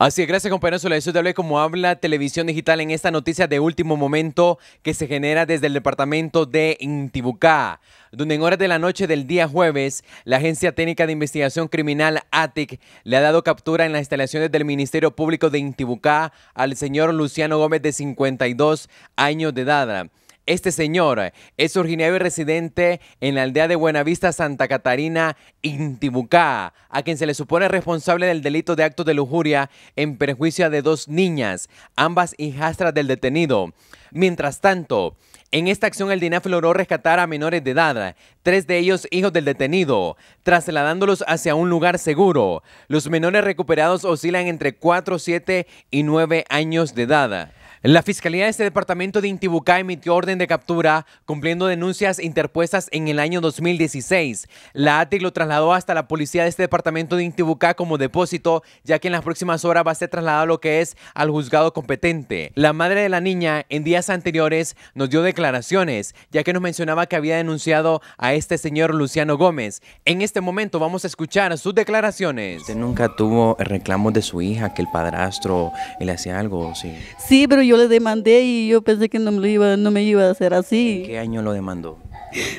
Así es, gracias compañeros. Soledad hablé como habla Televisión Digital en esta noticia de último momento que se genera desde el departamento de Intibucá, donde en horas de la noche del día jueves, la Agencia Técnica de Investigación Criminal ATIC le ha dado captura en las instalaciones del Ministerio Público de Intibucá al señor Luciano Gómez de 52 años de edad. Este señor eh, es originario y residente en la aldea de Buenavista, Santa Catarina, Intibucá, a quien se le supone responsable del delito de acto de lujuria en perjuicio de dos niñas, ambas hijastras del detenido. Mientras tanto, en esta acción el DINAF logró rescatar a menores de edad, tres de ellos hijos del detenido, trasladándolos hacia un lugar seguro. Los menores recuperados oscilan entre 4, 7 y 9 años de edad. La Fiscalía de este departamento de Intibucá emitió orden de captura cumpliendo denuncias interpuestas en el año 2016. La ATIC lo trasladó hasta la policía de este departamento de Intibucá como depósito, ya que en las próximas horas va a ser trasladado lo que es al juzgado competente. La madre de la niña en días anteriores nos dio declaraciones, ya que nos mencionaba que había denunciado a este señor Luciano Gómez. En este momento vamos a escuchar sus declaraciones. Usted nunca tuvo reclamos de su hija que el padrastro le hacía algo, sí. Sí, pero yo le demandé y yo pensé que no me, iba, no me iba a hacer así. qué año lo demandó?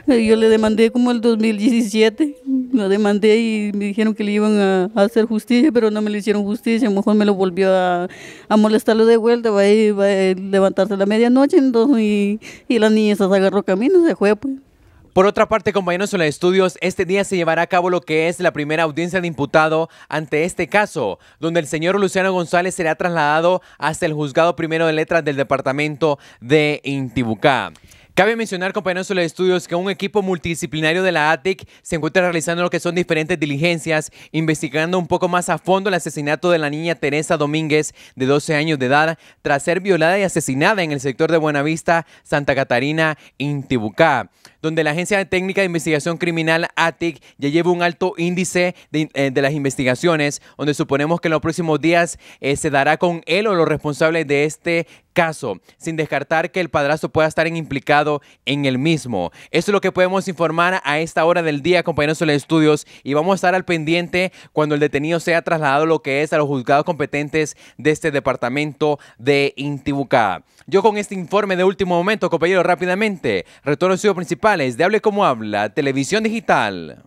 Eh, yo le demandé como el 2017, lo demandé y me dijeron que le iban a, hacer justicia, pero no me le hicieron justicia, a lo mejor me lo volvió a, molestarlo de vuelta, va a, levantarse a la medianoche entonces, y, y la niña se agarró camino, y se fue pues. Por otra parte, compañeros de los estudios, este día se llevará a cabo lo que es la primera audiencia de imputado ante este caso, donde el señor Luciano González será trasladado hasta el juzgado primero de letras del departamento de Intibucá. Cabe mencionar, compañeros de los estudios, que un equipo multidisciplinario de la ATIC se encuentra realizando lo que son diferentes diligencias, investigando un poco más a fondo el asesinato de la niña Teresa Domínguez, de 12 años de edad, tras ser violada y asesinada en el sector de Buenavista, Santa Catarina, Intibucá donde la Agencia Técnica de Investigación Criminal ATIC ya lleva un alto índice eh, de, las investigaciones, donde suponemos que en los próximos días eh, se dará con él o los responsables de este caso, sin descartar que el padrastro pueda estar implicado en el mismo. Eso es lo que podemos informar a esta hora del día, compañeros de los estudios, y vamos a estar al pendiente cuando el detenido sea trasladado lo que es a los juzgados competentes de este departamento de Intibucá. Yo con este informe de último momento, compañeros, rápidamente, retorno al estudio principal de Hable como Habla, Televisión Digital.